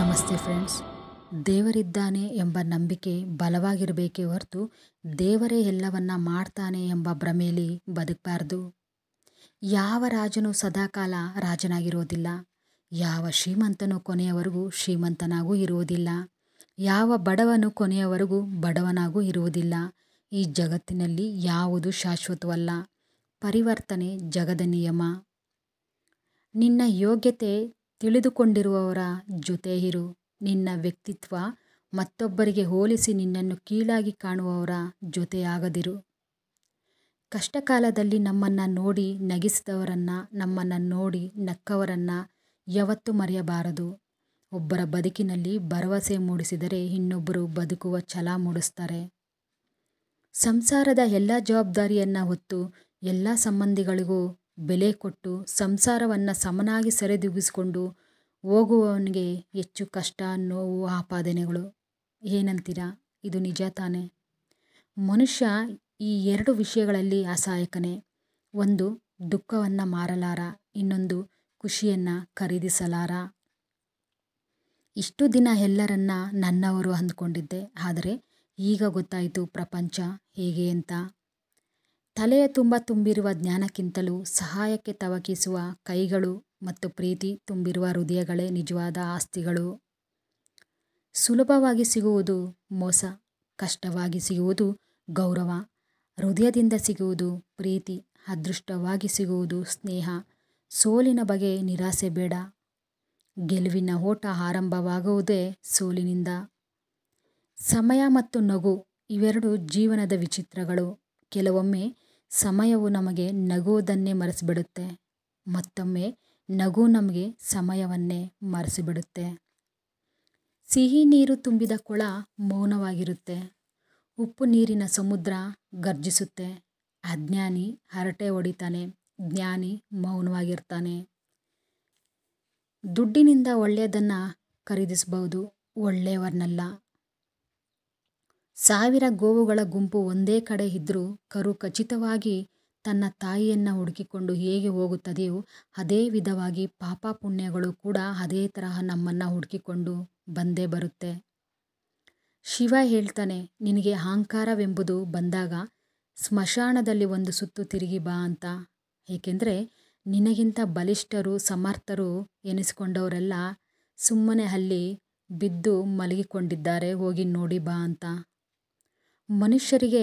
ನಮಸ್ತೆ ಫ್ರೆಂಡ್ಸ್ ದೇವರಿದ್ದಾನೆ ಎಂಬ ನಂಬಿಕೆ ಬಲವಾಗಿರಬೇಕೇ ಹೊರತು ದೇವರೇ ಎಲ್ಲವನ್ನ ಮಾಡ್ತಾನೆ ಎಂಬ ಭ್ರಮೆಯಲ್ಲಿ ಬದುಕಬಾರ್ದು ಯಾವ ರಾಜನು ಸದಾಕಾಲ ರಾಜನಾಗಿರೋದಿಲ್ಲ ಯಾವ ಶ್ರೀಮಂತನು ಕೊನೆಯವರೆಗೂ ಶ್ರೀಮಂತನಾಗೂ ಇರುವುದಿಲ್ಲ ಯಾವ ಬಡವನು ಕೊನೆಯವರೆಗೂ ಬಡವನಾಗೂ ಇರುವುದಿಲ್ಲ ಈ ಜಗತ್ತಿನಲ್ಲಿ ಯಾವುದು ಶಾಶ್ವತವಲ್ಲ ಪರಿವರ್ತನೆ ಜಗದ ನಿಯಮ ನಿನ್ನ ಯೋಗ್ಯತೆ ತಿಳಿದುಕೊಂಡಿರುವವರ ಜೊತೆ ಇರು ನಿನ್ನ ವ್ಯಕ್ತಿತ್ವ ಮತ್ತೊಬ್ಬರಿಗೆ ಹೋಲಿಸಿ ನಿನ್ನನ್ನು ಕೀಳಾಗಿ ಕಾಣುವವರ ಜೊತೆಯಾಗದಿರು ಕಷ್ಟಕಾಲದಲ್ಲಿ ನಮ್ಮನ್ನು ನೋಡಿ ನಗಿಸಿದವರನ್ನು ನಮ್ಮನ್ನು ನೋಡಿ ನಕ್ಕವರನ್ನು ಯಾವತ್ತೂ ಮರೆಯಬಾರದು ಒಬ್ಬರ ಬದುಕಿನಲ್ಲಿ ಭರವಸೆ ಮೂಡಿಸಿದರೆ ಇನ್ನೊಬ್ಬರು ಬದುಕುವ ಛಲ ಮೂಡಿಸ್ತಾರೆ ಸಂಸಾರದ ಎಲ್ಲ ಜವಾಬ್ದಾರಿಯನ್ನು ಹೊತ್ತು ಎಲ್ಲ ಸಂಬಂಧಿಗಳಿಗೂ ಬೆಲೆ ಕೊಟ್ಟು ಸಂಸಾರವನ್ನು ಸಮನಾಗಿ ಸರಿದೂಗಿಸಿಕೊಂಡು ಹೋಗುವವನಿಗೆ ಹೆಚ್ಚು ಕಷ್ಟ ನೋವು ಆಪಾದನೆಗಳು ಏನಂತೀರಾ ಇದು ನಿಜ ತಾನೇ ಮನುಷ್ಯ ಈ ಎರಡು ವಿಷಯಗಳಲ್ಲಿ ಅಸಹಾಯಕನೇ ಒಂದು ದುಃಖವನ್ನು ಮಾರಲಾರ ಇನ್ನೊಂದು ಖುಷಿಯನ್ನು ಖರೀದಿಸಲಾರ ಇಷ್ಟು ದಿನ ಎಲ್ಲರನ್ನ ನನ್ನವರು ಅಂದ್ಕೊಂಡಿದ್ದೆ ಆದರೆ ಈಗ ಗೊತ್ತಾಯಿತು ಪ್ರಪಂಚ ಹೇಗೆ ಅಂತ ತಲೆಯ ತುಂಬ ತುಂಬಿರುವ ಜ್ಞಾನಕ್ಕಿಂತಲೂ ಸಹಾಯಕ್ಕೆ ತವಕಿಸುವ ಕೈಗಳು ಮತ್ತು ಪ್ರೀತಿ ತುಂಬಿರುವ ಹೃದಯಗಳೇ ನಿಜವಾದ ಆಸ್ತಿಗಳು ಸುಲಭವಾಗಿ ಸಿಗುವುದು ಮೋಸ ಕಷ್ಟವಾಗಿ ಸಿಗುವುದು ಗೌರವ ಹೃದಯದಿಂದ ಸಿಗುವುದು ಪ್ರೀತಿ ಅದೃಷ್ಟವಾಗಿ ಸಿಗುವುದು ಸ್ನೇಹ ಸೋಲಿನ ಬಗೆ ನಿರಾಸೆ ಬೇಡ ಗೆಲುವಿನ ಓಟ ಆರಂಭವಾಗುವುದೇ ಸೋಲಿನಿಂದ ಸಮಯ ಮತ್ತು ನಗು ಇವೆರಡು ಜೀವನದ ವಿಚಿತ್ರಗಳು ಕೆಲವೊಮ್ಮೆ ಸಮಯವು ನಮಗೆ ನಗುವುದನ್ನೇ ಮರೆಸಿಬಿಡುತ್ತೆ ಮತ್ತೊಮ್ಮೆ ನಗು ನಮಗೆ ಸಮಯವನ್ನೇ ಮರೆಸಿಬಿಡುತ್ತೆ ಸಿಹಿ ನೀರು ತುಂಬಿದ ಕೊಳ ಮೌನವಾಗಿರುತ್ತೆ ಉಪ್ಪು ನೀರಿನ ಸಮುದ್ರ ಗರ್ಜಿಸುತ್ತೆ ಅಜ್ಞಾನಿ ಹರಟೆ ಹೊಡಿತಾನೆ ಜ್ಞಾನಿ ಮೌನವಾಗಿರ್ತಾನೆ ದುಡ್ಡಿನಿಂದ ಒಳ್ಳೆಯದನ್ನು ಖರೀದಿಸಬಹುದು ಒಳ್ಳೆಯವರನ್ನೆಲ್ಲ ಸಾವಿರ ಗೋವುಗಳ ಗುಂಪು ಒಂದೇ ಕಡೆ ಇದ್ದರೂ ಕರು ಖಚಿತವಾಗಿ ತನ್ನ ತಾಯಿಯನ್ನು ಹುಡುಕಿಕೊಂಡು ಹೇಗೆ ಹೋಗುತ್ತದೆಯೋ ಅದೇ ವಿಧವಾಗಿ ಪಾಪ ಪುಣ್ಯಗಳು ಕೂಡ ಅದೇ ತರಹ ನಮ್ಮನ್ನು ಹುಡುಕಿಕೊಂಡು ಬಂದೇ ಬರುತ್ತೆ ಶಿವ ಹೇಳ್ತಾನೆ ನಿನಗೆ ಅಹಂಕಾರವೆಂಬುದು ಬಂದಾಗ ಸ್ಮಶಾನದಲ್ಲಿ ಒಂದು ಸುತ್ತು ತಿರುಗಿ ಬಾ ಅಂತ ಏಕೆಂದರೆ ನಿನಗಿಂತ ಬಲಿಷ್ಠರು ಸಮರ್ಥರು ಎನಿಸಿಕೊಂಡವರೆಲ್ಲ ಸುಮ್ಮನೆ ಅಲ್ಲಿ ಬಿದ್ದು ಮಲಗಿಕೊಂಡಿದ್ದಾರೆ ಹೋಗಿ ನೋಡಿ ಬಾ ಅಂತ ಮನುಷ್ಯರಿಗೆ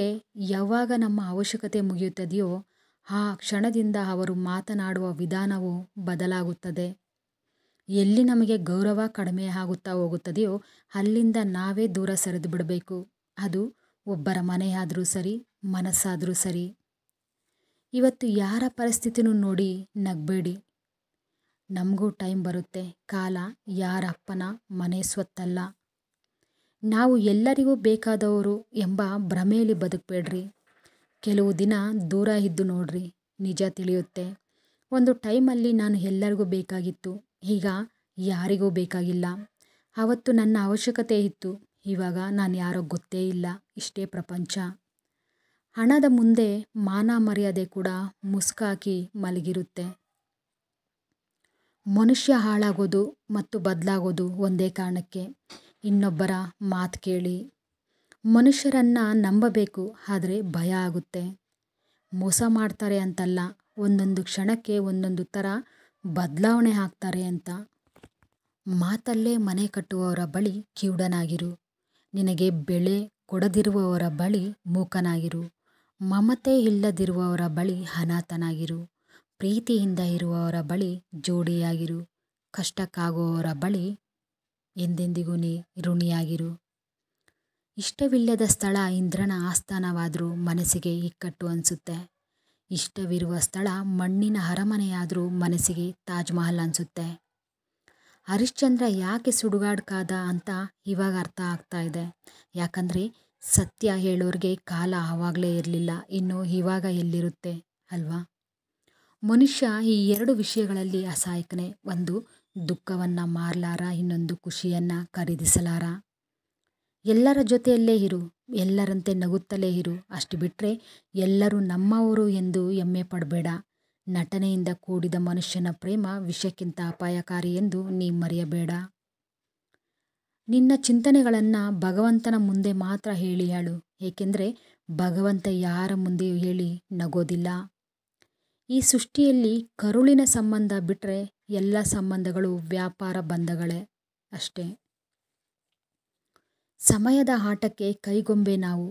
ಯಾವಾಗ ನಮ್ಮ ಅವಶ್ಯಕತೆ ಮುಗಿಯುತ್ತದೆಯೋ ಆ ಕ್ಷಣದಿಂದ ಅವರು ಮಾತನಾಡುವ ವಿಧಾನವು ಬದಲಾಗುತ್ತದೆ ಎಲ್ಲಿ ನಮಗೆ ಗೌರವ ಕಡಿಮೆ ಆಗುತ್ತಾ ಹೋಗುತ್ತದೆಯೋ ಅಲ್ಲಿಂದ ನಾವೇ ದೂರ ಸರಿದು ಬಿಡಬೇಕು ಅದು ಒಬ್ಬರ ಮನೆಯಾದರೂ ಸರಿ ಮನಸ್ಸಾದರೂ ಸರಿ ಇವತ್ತು ಯಾರ ಪರಿಸ್ಥಿತಿನೂ ನೋಡಿ ನಗಬೇಡಿ ನಮಗೂ ಟೈಮ್ ಬರುತ್ತೆ ಕಾಲ ಯಾರ ಅಪ್ಪನ ಮನೆ ಸ್ವತ್ತಲ್ಲ ನಾವು ಎಲ್ಲರಿಗೂ ಬೇಕಾದವರು ಎಂಬ ಭ್ರಮೆಯಲ್ಲಿ ಬದುಕಬೇಡ್ರಿ ಕೆಲವು ದಿನ ದೂರ ಇದ್ದು ನೋಡ್ರಿ ನಿಜ ತಿಳಿಯುತ್ತೆ ಒಂದು ಟೈಮಲ್ಲಿ ನಾನು ಎಲ್ಲರಿಗೂ ಬೇಕಾಗಿತ್ತು ಈಗ ಯಾರಿಗೂ ಬೇಕಾಗಿಲ್ಲ ಆವತ್ತು ನನ್ನ ಅವಶ್ಯಕತೆ ಇತ್ತು ಇವಾಗ ನಾನು ಯಾರೋ ಗೊತ್ತೇ ಇಲ್ಲ ಇಷ್ಟೇ ಪ್ರಪಂಚ ಹಣದ ಮುಂದೆ ಮಾನ ಮರ್ಯಾದೆ ಕೂಡ ಮುಸ್ಕಾಕಿ ಮಲಗಿರುತ್ತೆ ಮನುಷ್ಯ ಹಾಳಾಗೋದು ಮತ್ತು ಬದಲಾಗೋದು ಒಂದೇ ಕಾರಣಕ್ಕೆ ಇನ್ನೊಬ್ಬರ ಮಾತು ಕೇಳಿ ಮನುಷ್ಯರನ್ನು ನಂಬಬೇಕು ಆದರೆ ಭಯ ಆಗುತ್ತೆ ಮೋಸ ಮಾಡ್ತಾರೆ ಅಂತಲ್ಲ ಒಂದೊಂದು ಕ್ಷಣಕ್ಕೆ ಒಂದೊಂದು ಥರ ಬದಲಾವಣೆ ಆಗ್ತಾರೆ ಅಂತ ಮಾತಲ್ಲೇ ಮನೆ ಕಟ್ಟುವವರ ಬಳಿ ಕಿವುಡನಾಗಿರು ನಿನಗೆ ಬೆಳೆ ಕೊಡದಿರುವವರ ಬಳಿ ಮೂಕನಾಗಿರು ಮಮತೆ ಇಲ್ಲದಿರುವವರ ಬಳಿ ಅನಾಥನಾಗಿರು ಪ್ರೀತಿಯಿಂದ ಇರುವವರ ಬಳಿ ಜೋಡಿಯಾಗಿರು ಕಷ್ಟಕ್ಕಾಗುವವರ ಬಳಿ ಎಂದೆಂದಿಗೂ ನೀ ಋಣಿಯಾಗಿರು ಇಷ್ಟವಿಲ್ಲದ ಸ್ಥಳ ಇಂದ್ರನ ಆಸ್ಥಾನವಾದರೂ ಮನಸ್ಸಿಗೆ ಇಕ್ಕಟ್ಟು ಅನಿಸುತ್ತೆ ಇಷ್ಟವಿರುವ ಸ್ಥಳ ಮಣ್ಣಿನ ಅರಮನೆಯಾದರೂ ಮನಸ್ಸಿಗೆ ತಾಜ್ ಮಹಲ್ ಅನಿಸುತ್ತೆ ಹರಿಶ್ಚಂದ್ರ ಯಾಕೆ ಸುಡುಗಾಡ್ಕಾದ ಅಂತ ಇವಾಗ ಅರ್ಥ ಆಗ್ತಾ ಇದೆ ಯಾಕಂದರೆ ಸತ್ಯ ಹೇಳೋರಿಗೆ ಕಾಲ ಆವಾಗಲೇ ಇರಲಿಲ್ಲ ಇನ್ನು ಇವಾಗ ಎಲ್ಲಿರುತ್ತೆ ಅಲ್ವಾ ಮನುಷ್ಯ ಈ ಎರಡು ವಿಷಯಗಳಲ್ಲಿ ಅಸಹಾಯಕನೇ ಒಂದು ದುಃಖವನ್ನು ಮಾರಲಾರ ಇನ್ನೊಂದು ಖುಷಿಯನ್ನು ಖರೀದಿಸಲಾರ ಎಲ್ಲರ ಜೊತೆಯಲ್ಲೇ ಇರು ಎಲ್ಲರಂತೆ ನಗುತ್ತಲೇ ಇರು ಅಷ್ಟು ಬಿಟ್ಟರೆ ಎಲ್ಲರೂ ನಮ್ಮವರು ಎಂದು ಹೆಮ್ಮೆ ಪಡಬೇಡ ನಟನೆಯಿಂದ ಕೂಡಿದ ಮನುಷ್ಯನ ಪ್ರೇಮ ವಿಷಕ್ಕಿಂತ ಅಪಾಯಕಾರಿ ಎಂದು ನೀ ಮರೆಯಬೇಡ ನಿನ್ನ ಚಿಂತನೆಗಳನ್ನು ಭಗವಂತನ ಮುಂದೆ ಮಾತ್ರ ಹೇಳಿ ಹೇಳು ಏಕೆಂದರೆ ಭಗವಂತ ಯಾರ ಮುಂದೆಯೂ ಹೇಳಿ ನಗೋದಿಲ್ಲ ಈ ಸೃಷ್ಟಿಯಲ್ಲಿ ಕರುಳಿನ ಸಂಬಂಧ ಬಿಟ್ಟರೆ ಎಲ್ಲ ಸಂಬಂಧಗಳು ವ್ಯಾಪಾರ ಬಂಧಗಳೇ ಅಷ್ಟೇ ಸಮಯದ ಆಟಕ್ಕೆ ಕೈಗೊಂಬೆ ನಾವು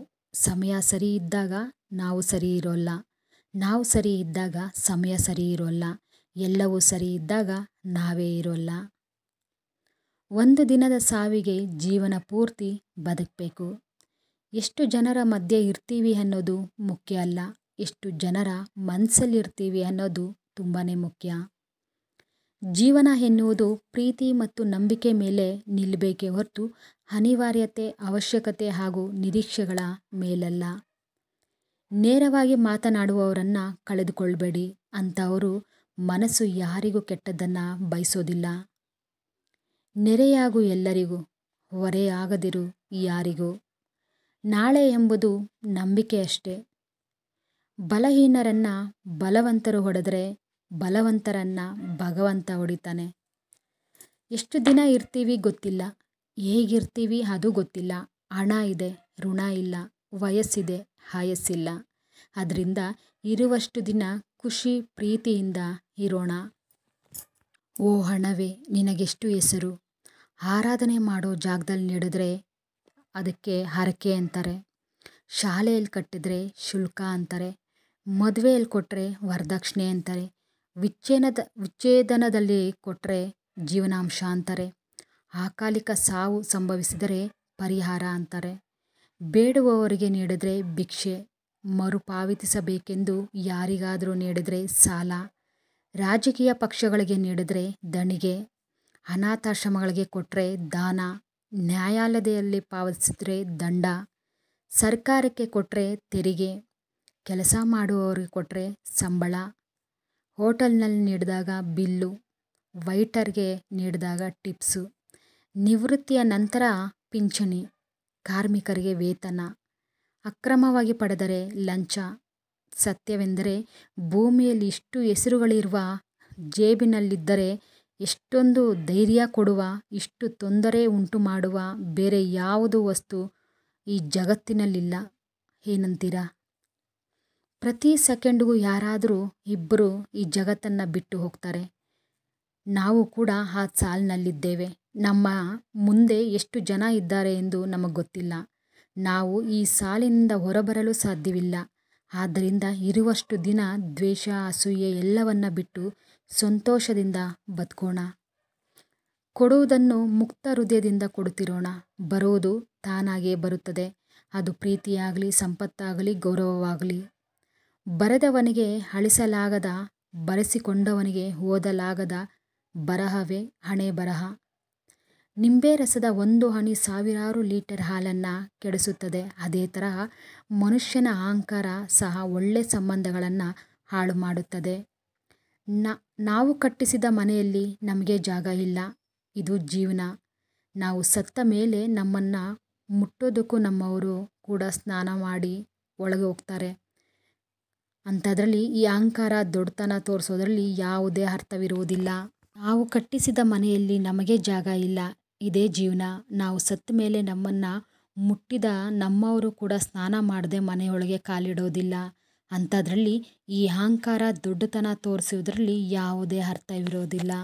ಸಮಯ ಸರಿ ಇದ್ದಾಗ ನಾವು ಸರಿ ಇರೋಲ್ಲ ನಾವು ಸರಿ ಇದ್ದಾಗ ಸಮಯ ಸರಿ ಇರೋಲ್ಲ ಎಲ್ಲವೂ ಸರಿ ಇದ್ದಾಗ ನಾವೇ ಇರೋಲ್ಲ ಒಂದು ದಿನದ ಸಾವಿಗೆ ಜೀವನ ಪೂರ್ತಿ ಬದುಕಬೇಕು ಎಷ್ಟು ಜನರ ಮಧ್ಯೆ ಇರ್ತೀವಿ ಅನ್ನೋದು ಮುಖ್ಯ ಅಲ್ಲ ಎಷ್ಟು ಜನರ ಮನಸ್ಸಲ್ಲಿರ್ತೀವಿ ಅನ್ನೋದು ತುಂಬಾ ಮುಖ್ಯ ಜೀವನ ಎನ್ನುವುದು ಪ್ರೀತಿ ಮತ್ತು ನಂಬಿಕೆ ಮೇಲೆ ನಿಲ್ಲಬೇಕೇ ಹೊರತು ಅನಿವಾರ್ಯತೆ ಅವಶ್ಯಕತೆ ಹಾಗೂ ನಿರೀಕ್ಷೆಗಳ ಮೇಲಲ್ಲ ನೇರವಾಗಿ ಮಾತನಾಡುವವರನ್ನು ಕಳೆದುಕೊಳ್ಬೇಡಿ ಅಂಥವರು ಮನಸ್ಸು ಯಾರಿಗೂ ಕೆಟ್ಟದ್ದನ್ನು ಬಯಸೋದಿಲ್ಲ ನೆರೆಯಾಗು ಎಲ್ಲರಿಗೂ ಹೊರೆಯಾಗದಿರು ಯಾರಿಗೂ ನಾಳೆ ಎಂಬುದು ನಂಬಿಕೆಯಷ್ಟೇ ಬಲಹೀನರನ್ನು ಬಲವಂತರು ಹೊಡೆದರೆ ಬಲವಂತರನ್ನು ಭಗವಂತ ಹೊಡಿತಾನೆ ಎಷ್ಟು ದಿನ ಇರ್ತೀವಿ ಗೊತ್ತಿಲ್ಲ ಹೇಗಿರ್ತೀವಿ ಅದು ಗೊತ್ತಿಲ್ಲ ಹಣ ಇದೆ ಋಣ ಇಲ್ಲ ವಯಸ್ಸಿದೆ ಆಯಸ್ಸಿಲ್ಲ ಅದರಿಂದ ಇರುವಷ್ಟು ದಿನ ಖುಷಿ ಪ್ರೀತಿಯಿಂದ ಇರೋಣ ಓ ಹಣವೇ ನಿನಗೆಷ್ಟು ಹೆಸರು ಆರಾಧನೆ ಮಾಡೋ ಜಾಗದಲ್ಲಿ ನೆಡಿದ್ರೆ ಅದಕ್ಕೆ ಹರಕೆ ಅಂತಾರೆ ಶಾಲೆಯಲ್ಲಿ ಕಟ್ಟಿದರೆ ಶುಲ್ಕ ಅಂತಾರೆ ಮದುವೆಯಲ್ಲಿ ಕೊಟ್ಟರೆ ವರದಕ್ಷಿಣೆ ಅಂತಾರೆ ವಿಚ್ಛೇದ ವಿಚ್ಛೇದನದಲ್ಲಿ ಕೊಟ್ಟರೆ ಜೀವನಾಂಶ ಅಂತಾರೆ ಅಕಾಲಿಕ ಸಾವು ಸಂಭವಿಸಿದರೆ ಪರಿಹಾರ ಅಂತಾರೆ ಬೇಡುವವರಿಗೆ ನೀಡಿದರೆ ಭಿಕ್ಷೆ ಮರುಪಾವತಿಸಬೇಕೆಂದು ಯಾರಿಗಾದರೂ ನೀಡಿದರೆ ಸಾಲ ರಾಜಕೀಯ ಪಕ್ಷಗಳಿಗೆ ನೀಡಿದರೆ ದಣಿಗೆ ಅನಾಥಾಶ್ರಮಗಳಿಗೆ ಕೊಟ್ಟರೆ ದಾನ ನ್ಯಾಯಾಲಯದಲ್ಲಿ ಪಾವತಿಸಿದರೆ ದಂಡ ಸರ್ಕಾರಕ್ಕೆ ಕೊಟ್ಟರೆ ತೆರಿಗೆ ಕೆಲಸ ಮಾಡುವವರಿಗೆ ಕೊಟ್ಟರೆ ಸಂಬಳ ಹೋಟೆಲ್ನಲ್ಲಿ ನೀಡಿದಾಗ ಬಿಲ್ಲು ವೈಟರ್ಗೆ ನೀಡಿದಾಗ ಟಿಪ್ಸು ನಿವೃತ್ತಿಯ ನಂತರ ಪಿಂಚಣಿ ಕಾರ್ಮಿಕರಿಗೆ ವೇತನ ಅಕ್ರಮವಾಗಿ ಪಡೆದರೆ ಲಂಚ ಸತ್ಯವೆಂದರೆ ಭೂಮಿಯಲ್ಲಿ ಇಷ್ಟು ಹೆಸರುಗಳಿರುವ ಜೇಬಿನಲ್ಲಿದ್ದರೆ ಎಷ್ಟೊಂದು ಧೈರ್ಯ ಕೊಡುವ ಇಷ್ಟು ತೊಂದರೆ ಉಂಟು ಮಾಡುವ ಬೇರೆ ಯಾವುದು ವಸ್ತು ಈ ಜಗತ್ತಿನಲ್ಲಿಲ್ಲ ಏನಂತೀರಾ ಪ್ರತಿ ಸೆಕೆಂಡ್ಗೂ ಯಾರಾದರೂ ಇಬ್ಬರು ಈ ಜಗತ್ತನ್ನು ಬಿಟ್ಟು ಹೋಗ್ತಾರೆ ನಾವು ಕೂಡ ಆ ಸಾಲಿನಲ್ಲಿದ್ದೇವೆ ನಮ್ಮ ಮುಂದೆ ಎಷ್ಟು ಜನ ಇದ್ದಾರೆ ಎಂದು ನಮಗೆ ಗೊತ್ತಿಲ್ಲ ನಾವು ಈ ಸಾಲಿನಿಂದ ಹೊರಬರಲು ಸಾಧ್ಯವಿಲ್ಲ ಆದ್ದರಿಂದ ಇರುವಷ್ಟು ದಿನ ದ್ವೇಷ ಅಸೂಯೆ ಎಲ್ಲವನ್ನ ಬಿಟ್ಟು ಸಂತೋಷದಿಂದ ಬದುಕೋಣ ಕೊಡುವುದನ್ನು ಮುಕ್ತ ಹೃದಯದಿಂದ ಕೊಡುತ್ತಿರೋಣ ಬರೋದು ತಾನಾಗೇ ಬರುತ್ತದೆ ಅದು ಪ್ರೀತಿಯಾಗಲಿ ಸಂಪತ್ತಾಗಲಿ ಗೌರವವಾಗಲಿ ಬರೆದವನಿಗೆ ಅಳಿಸಲಾಗದ ಬರೆಸಿಕೊಂಡವನಿಗೆ ಓದಲಾಗದ ಬರಹವೇ ಹಣೆ ಬರಹ ನಿಂಬೆ ರಸದ ಒಂದು ಹನಿ ಸಾವಿರಾರು ಲೀಟರ್ ಹಾಲನ್ನು ಕೆಡಿಸುತ್ತದೆ ಅದೇ ತರಹ ಮನುಷ್ಯನ ಅಹಂಕಾರ ಸಹ ಒಳ್ಳೆ ಸಂಬಂಧಗಳನ್ನು ಹಾಳು ಮಾಡುತ್ತದೆ ನಾವು ಕಟ್ಟಿಸಿದ ಮನೆಯಲ್ಲಿ ನಮಗೆ ಜಾಗ ಇಲ್ಲ ಇದು ಜೀವನ ನಾವು ಸತ್ತ ಮೇಲೆ ನಮ್ಮನ್ನು ಮುಟ್ಟೋದಕ್ಕೂ ನಮ್ಮವರು ಕೂಡ ಸ್ನಾನ ಮಾಡಿ ಒಳಗೆ ಹೋಗ್ತಾರೆ ಅಂಥದ್ರಲ್ಲಿ ಈ ಅಹಂಕಾರ ದೊಡ್ಡತನ ತೋರಿಸೋದ್ರಲ್ಲಿ ಯಾವುದೇ ಅರ್ಥವಿರುವುದಿಲ್ಲ ನಾವು ಕಟ್ಟಿಸಿದ ಮನೆಯಲ್ಲಿ ನಮಗೆ ಜಾಗ ಇಲ್ಲ ಇದೇ ಜೀವನ ನಾವು ಸತ್ತ ಮೇಲೆ ನಮ್ಮನ್ನು ಮುಟ್ಟಿದ ನಮ್ಮವರು ಕೂಡ ಸ್ನಾನ ಮಾಡದೆ ಮನೆಯೊಳಗೆ ಕಾಲಿಡೋದಿಲ್ಲ ಅಂಥದ್ರಲ್ಲಿ ಈ ಅಹಂಕಾರ ದೊಡ್ಡತನ ತೋರಿಸೋದ್ರಲ್ಲಿ ಯಾವುದೇ ಅರ್ಥವಿರೋದಿಲ್ಲ